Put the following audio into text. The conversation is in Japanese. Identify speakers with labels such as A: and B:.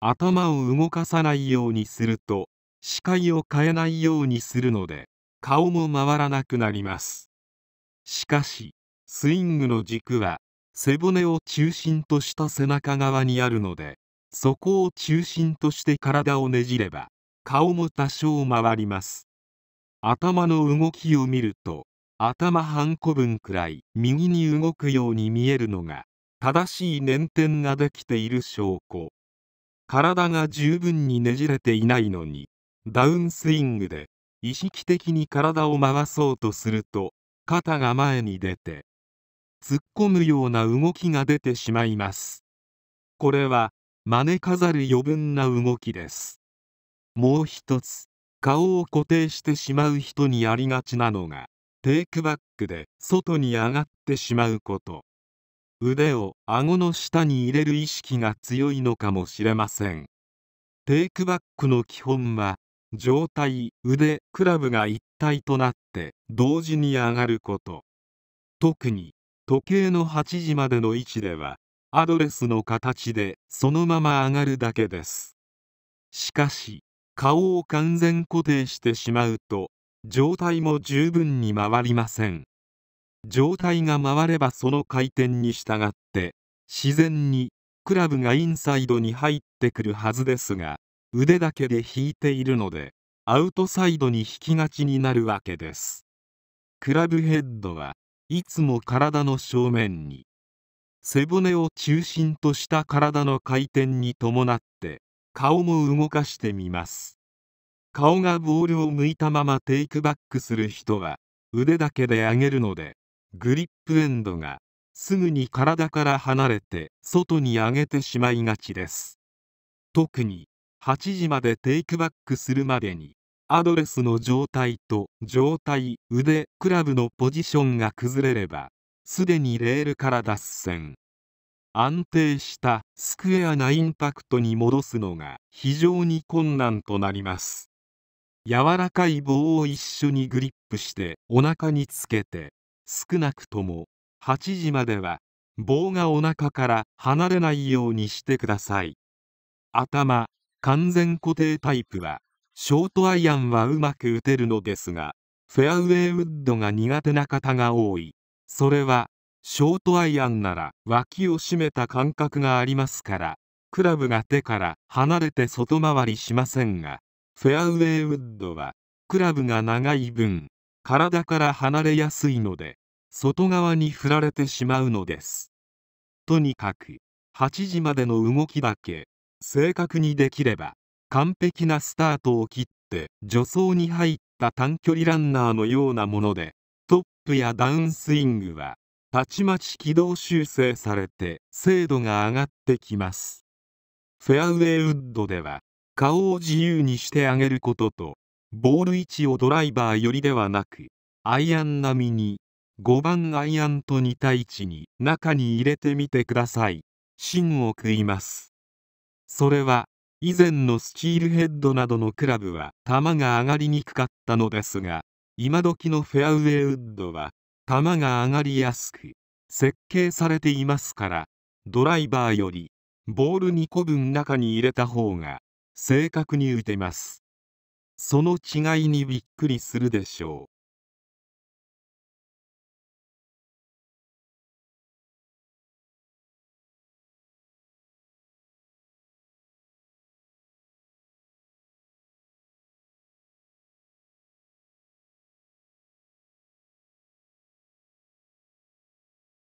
A: 頭を動かさないようにすると視界を変えないようにするので顔も回らなくなりますしかしスイングの軸は背骨を中心とした背中側にあるのでそこを中心として体をねじれば顔も多少回ります頭の動きを見ると頭半個分くらい右に動くように見えるのが正しい捻転ができている証拠体が十分にねじれていないのにダウンスイングで意識的に体を回そうとすると肩が前に出て突っ込むような動きが出てしまいますこれは招かざる余分な動きですもう一つ顔を固定してしまう人にありがちなのがテイクバックで外に上がってしまうこと腕を顎の下に入れる意識が強いのかもしれませんテイクバックの基本は上体腕クラブが一体となって同時に上がること特に時計の8時までの位置ではアドレスの形でそのまま上がるだけですしかし顔を完全固定してしまうと上体も十分に回りません状態が回ればその回転に従って自然にクラブがインサイドに入ってくるはずですが腕だけで引いているのでアウトサイドに引きがちになるわけですクラブヘッドはいつも体の正面に背骨を中心とした体の回転に伴って顔も動かしてみます顔がボールを向いたままテイクバックする人は腕だけで上げるのでグリップエンドがすぐに体から離れて外に上げてしまいがちです特に8時までテイクバックするまでにアドレスの状態と状態腕クラブのポジションが崩れればすでにレールから脱線安定したスクエアなインパクトに戻すのが非常に困難となります柔らかい棒を一緒にグリップしてお腹につけて少なくとも8時までは棒がお腹から離れないようにしてください頭完全固定タイプはショートアイアンはうまく打てるのですがフェアウェイウッドが苦手な方が多いそれはショートアイアンなら脇を締めた感覚がありますからクラブが手から離れて外回りしませんがフェアウェイウッドはクラブが長い分体から離れやすいので外側に振られてしまうのですとにかく8時までの動きだけ正確にできれば完璧なスタートを切って助走に入った短距離ランナーのようなものでトップやダウンスイングはたちまち軌道修正されて精度が上がってきますフェアウェイウッドでは顔を自由にしてあげることとボール位置をドライバー寄りではなくアイアン並みに5番アイアンとた位置に中に入れてみてください芯を食いますそれは以前のスチールヘッドなどのクラブは球が上がりにくかったのですが今時のフェアウェイウッドは球が上がりやすく設計されていますからドライバーよりボール2個分中に入れた方が正確に打てますその違いにびっくりするでしょう